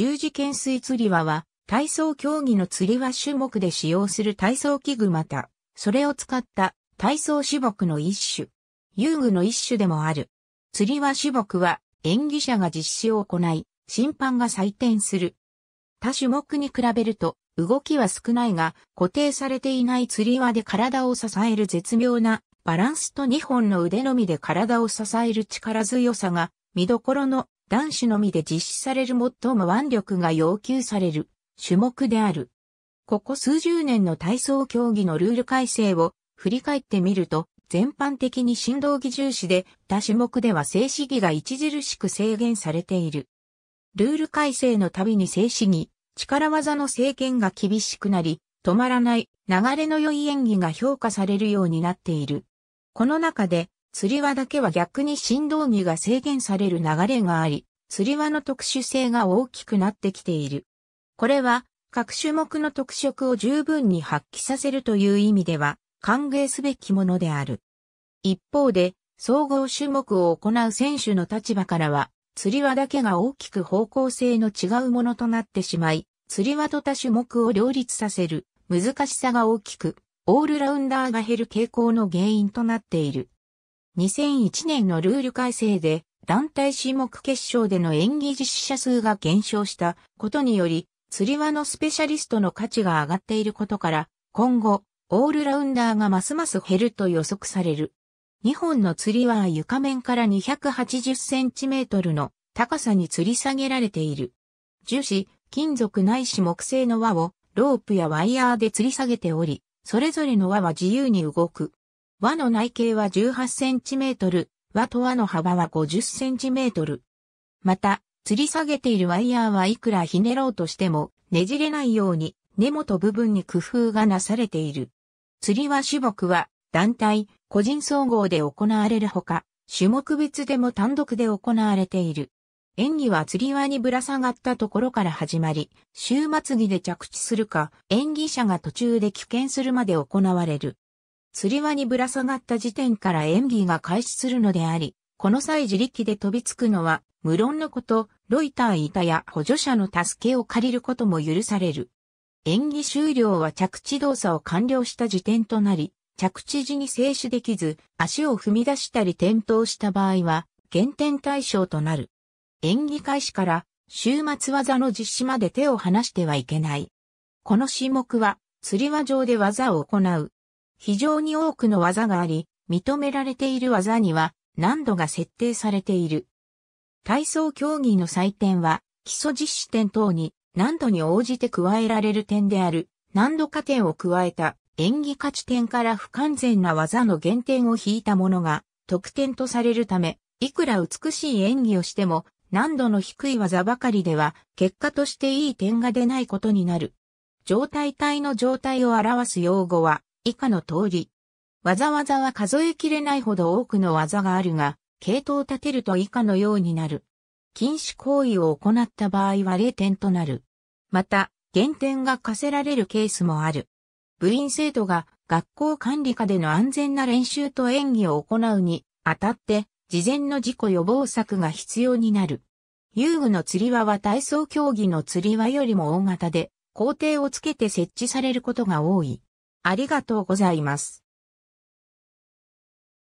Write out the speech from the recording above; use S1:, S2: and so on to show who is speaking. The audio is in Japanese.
S1: 十字懸垂釣り輪は、体操競技の釣り輪種目で使用する体操器具また、それを使った体操種目の一種、遊具の一種でもある。釣り輪種目は、演技者が実施を行い、審判が採点する。他種目に比べると、動きは少ないが、固定されていない釣り輪で体を支える絶妙なバランスと2本の腕のみで体を支える力強さが見どころの男子のみで実施される最も腕力が要求される種目である。ここ数十年の体操競技のルール改正を振り返ってみると、全般的に振動技重視で、他種目では静止技が著しく制限されている。ルール改正のたびに静止技、力技の制限が厳しくなり、止まらない流れの良い演技が評価されるようになっている。この中で釣り輪だけは逆に振動儀が制限される流れがあり、釣り輪の特殊性が大きくなってきている。これは、各種目の特色を十分に発揮させるという意味では、歓迎すべきものである。一方で、総合種目を行う選手の立場からは、釣り輪だけが大きく方向性の違うものとなってしまい、釣り輪と他種目を両立させる難しさが大きく、オールラウンダーが減る傾向の原因となっている。2001年のルール改正で、団体種目決勝での演技実施者数が減少したことにより、釣り輪のスペシャリストの価値が上がっていることから、今後、オールラウンダーがますます減ると予測される。2本の釣り輪は床面から280センチメートルの高さに吊り下げられている。樹脂、金属ないし木製の輪をロープやワイヤーで吊り下げており、それぞれの輪は自由に動く。輪の内径は 18cm、輪と輪の幅は 50cm。また、吊り下げているワイヤーはいくらひねろうとしても、ねじれないように根元部分に工夫がなされている。釣りは種目は団体、個人総合で行われるほか、種目別でも単独で行われている。演技は釣り輪にぶら下がったところから始まり、終末着で着地するか、演技者が途中で棄権するまで行われる。釣り輪にぶら下がった時点から演技が開始するのであり、この際自力で飛びつくのは、無論のこと、ロイター板や補助者の助けを借りることも許される。演技終了は着地動作を完了した時点となり、着地時に静止できず、足を踏み出したり転倒した場合は、減点対象となる。演技開始から、終末技の実施まで手を離してはいけない。この種目は、釣り輪上で技を行う、非常に多くの技があり、認められている技には難度が設定されている。体操競技の採点は基礎実施点等に難度に応じて加えられる点である難度加点を加えた演技価値点から不完全な技の減点を引いたものが得点とされるため、いくら美しい演技をしても難度の低い技ばかりでは結果としていい点が出ないことになる。状態体の状態を表す用語は以下の通り。わざわざは数えきれないほど多くの技があるが、系統を立てると以下のようになる。禁止行為を行った場合は0点となる。また、減点が課せられるケースもある。部員生徒が学校管理下での安全な練習と演技を行うにあたって、事前の事故予防策が必要になる。遊具の釣り輪は体操競技の釣り輪よりも大型で、工程をつけて設置されることが多い。ありがとうございます。